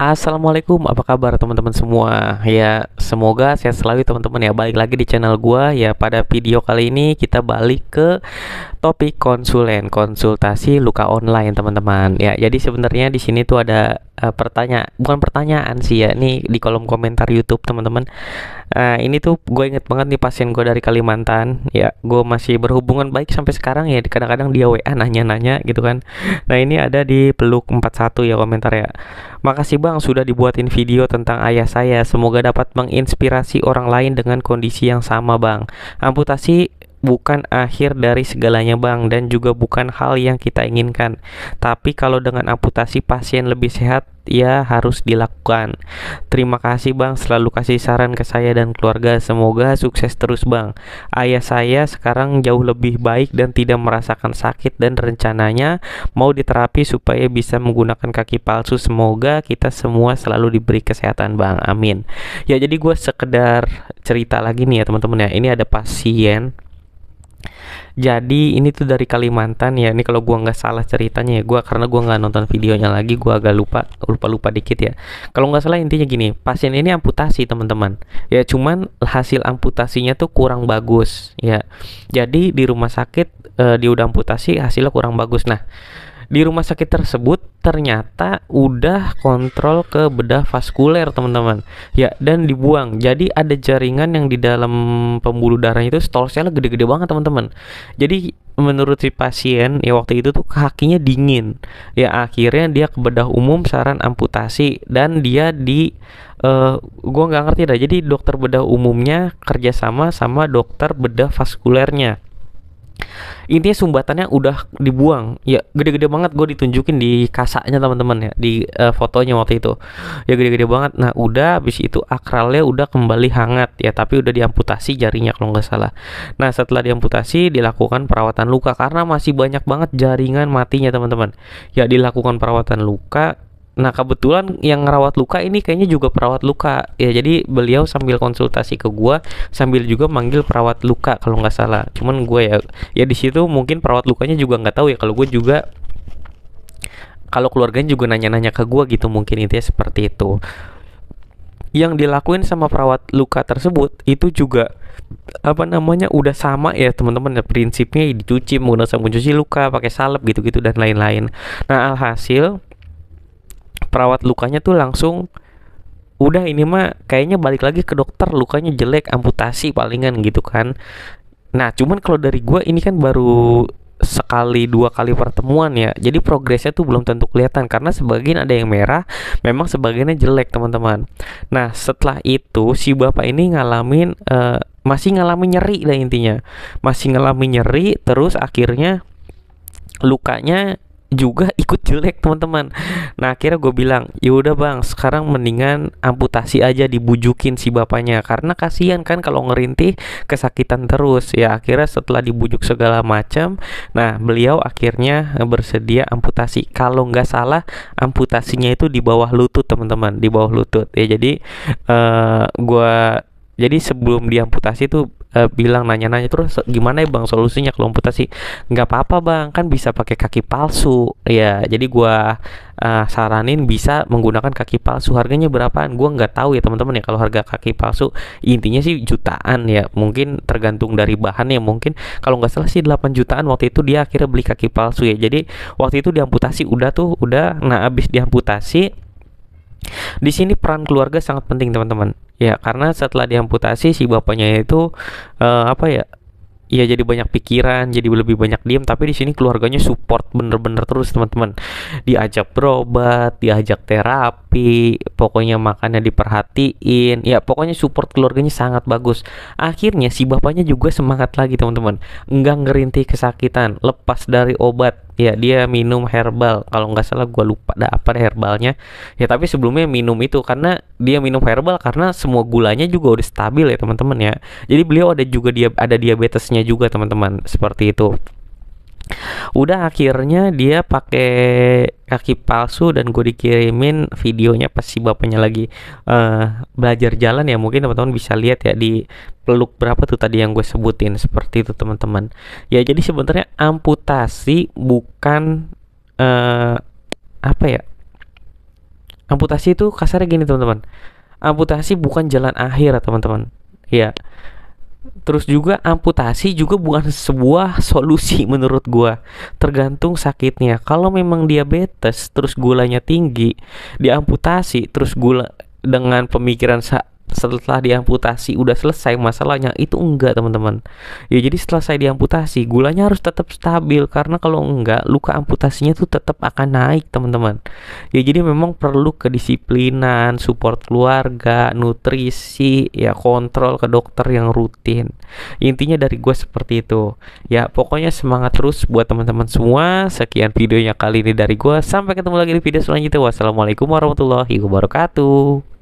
Assalamualaikum, apa kabar teman-teman semua? Ya, semoga sehat selalu ya teman-teman ya. Balik lagi di channel gua ya. Pada video kali ini kita balik ke topik konsulen, konsultasi luka online teman-teman. Ya, jadi sebenarnya di sini tuh ada uh, eh, pertanyaan, bukan pertanyaan sih ya. Nih di kolom komentar YouTube teman-teman Nah, ini tuh gue inget banget nih pasien gue dari Kalimantan. Ya, gue masih berhubungan baik sampai sekarang ya. Kadang-kadang dia WA nanya-nanya gitu kan. Nah, ini ada di peluk 41 ya komentar ya. Makasih Bang sudah dibuatin video tentang ayah saya. Semoga dapat menginspirasi orang lain dengan kondisi yang sama, Bang. Amputasi bukan akhir dari segalanya bang dan juga bukan hal yang kita inginkan. Tapi kalau dengan amputasi pasien lebih sehat ya harus dilakukan. Terima kasih bang selalu kasih saran ke saya dan keluarga. Semoga sukses terus bang. Ayah saya sekarang jauh lebih baik dan tidak merasakan sakit dan rencananya mau diterapi supaya bisa menggunakan kaki palsu. Semoga kita semua selalu diberi kesehatan bang. Amin. Ya jadi gue sekedar cerita lagi nih ya teman-teman ya. Ini ada pasien jadi ini tuh dari Kalimantan ya. Ini kalau gua nggak salah ceritanya ya gua karena gua nggak nonton videonya lagi, gua agak lupa lupa-lupa dikit ya. Kalau nggak salah intinya gini, pasien ini amputasi, teman-teman. Ya cuman hasil amputasinya tuh kurang bagus ya. Jadi di rumah sakit eh, dia udah amputasi, hasilnya kurang bagus. Nah, di rumah sakit tersebut ternyata udah kontrol ke bedah vaskuler teman-teman ya dan dibuang jadi ada jaringan yang di dalam pembuluh darah itu stol sel gede-gede banget teman-teman jadi menurut si pasien ya waktu itu tuh kakinya dingin ya akhirnya dia ke bedah umum saran amputasi dan dia di uh, gua nggak ngerti dah jadi dokter bedah umumnya kerjasama sama dokter bedah vaskulernya intinya sumbatannya udah dibuang ya gede-gede banget gue ditunjukin di kasaknya teman-teman ya di uh, fotonya waktu itu ya gede-gede banget nah udah habis itu akralnya udah kembali hangat ya tapi udah diamputasi jarinya kalau nggak salah nah setelah diamputasi dilakukan perawatan luka karena masih banyak banget jaringan matinya teman-teman ya dilakukan perawatan luka Nah kebetulan yang ngerawat luka ini kayaknya juga perawat luka ya jadi beliau sambil konsultasi ke gua sambil juga manggil perawat luka kalau nggak salah. Cuman gua ya ya di situ mungkin perawat lukanya juga nggak tahu ya kalau gue juga kalau keluarganya juga nanya-nanya ke gua gitu mungkin itu ya seperti itu. Yang dilakuin sama perawat luka tersebut itu juga apa namanya udah sama ya teman-teman ya prinsipnya dicuci menggunakan sabun cuci luka pakai salep gitu-gitu dan lain-lain. Nah alhasil perawat lukanya tuh langsung udah ini mah kayaknya balik lagi ke dokter lukanya jelek amputasi palingan gitu kan nah cuman kalau dari gue ini kan baru sekali dua kali pertemuan ya jadi progresnya tuh belum tentu kelihatan karena sebagian ada yang merah memang sebagiannya jelek teman-teman nah setelah itu si bapak ini ngalamin uh, masih ngalami nyeri lah intinya masih ngalami nyeri terus akhirnya lukanya juga ikut jelek teman-teman. Nah akhirnya gue bilang, ya udah bang, sekarang mendingan amputasi aja dibujukin si bapaknya karena kasihan kan kalau ngerintih kesakitan terus. Ya akhirnya setelah dibujuk segala macam, nah beliau akhirnya bersedia amputasi. Kalau nggak salah amputasinya itu di bawah lutut teman-teman, di bawah lutut. Ya jadi uh, eh, gue jadi sebelum diamputasi tuh uh, bilang nanya-nanya terus gimana ya bang solusinya kalau amputasi nggak apa-apa bang kan bisa pakai kaki palsu ya jadi gua uh, saranin bisa menggunakan kaki palsu harganya berapaan gua nggak tahu ya teman-teman ya kalau harga kaki palsu intinya sih jutaan ya mungkin tergantung dari bahannya mungkin kalau nggak salah sih 8 jutaan waktu itu dia akhirnya beli kaki palsu ya jadi waktu itu diamputasi udah tuh udah nah abis diamputasi di sini peran keluarga sangat penting teman-teman. Ya karena setelah diamputasi si bapaknya itu uh, apa ya? ya jadi banyak pikiran, jadi lebih banyak diem. Tapi di sini keluarganya support bener-bener terus teman-teman. Diajak berobat, diajak terapi, pokoknya makannya diperhatiin. Ya pokoknya support keluarganya sangat bagus. Akhirnya si bapaknya juga semangat lagi teman-teman. Enggak ngerintih kesakitan, lepas dari obat, ya dia minum herbal kalau nggak salah gue lupa ada apa herbalnya ya tapi sebelumnya minum itu karena dia minum herbal karena semua gulanya juga udah stabil ya teman-teman ya jadi beliau ada juga dia ada diabetesnya juga teman-teman seperti itu udah akhirnya dia pakai kaki palsu dan gue dikirimin videonya pas si bapaknya lagi uh, belajar jalan ya mungkin teman-teman bisa lihat ya di peluk berapa tuh tadi yang gue sebutin seperti itu teman-teman ya jadi sebenarnya amputasi bukan uh, apa ya amputasi itu kasarnya gini teman-teman amputasi bukan jalan akhir teman-teman ya Terus juga amputasi juga bukan sebuah solusi menurut gua. Tergantung sakitnya. Kalau memang diabetes terus gulanya tinggi, diamputasi terus gula dengan pemikiran sa setelah diamputasi udah selesai masalahnya itu enggak teman-teman ya jadi setelah saya diamputasi gulanya harus tetap stabil karena kalau enggak luka amputasinya tuh tetap akan naik teman-teman ya jadi memang perlu kedisiplinan support keluarga nutrisi ya kontrol ke dokter yang rutin intinya dari gue seperti itu ya pokoknya semangat terus buat teman-teman semua sekian videonya kali ini dari gue sampai ketemu lagi di video selanjutnya wassalamualaikum warahmatullahi wabarakatuh